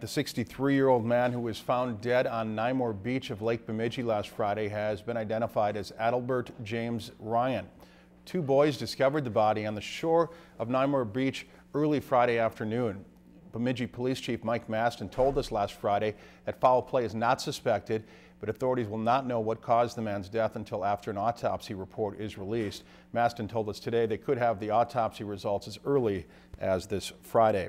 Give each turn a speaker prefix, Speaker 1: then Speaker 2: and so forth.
Speaker 1: the 63-year-old man who was found dead on Nymor Beach of Lake Bemidji last Friday has been identified as Adalbert James Ryan. Two boys discovered the body on the shore of Nymor Beach early Friday afternoon. Bemidji Police Chief Mike Maston told us last Friday that foul play is not suspected, but authorities will not know what caused the man's death until after an autopsy report is released. Maston told us today they could have the autopsy results as early as this Friday.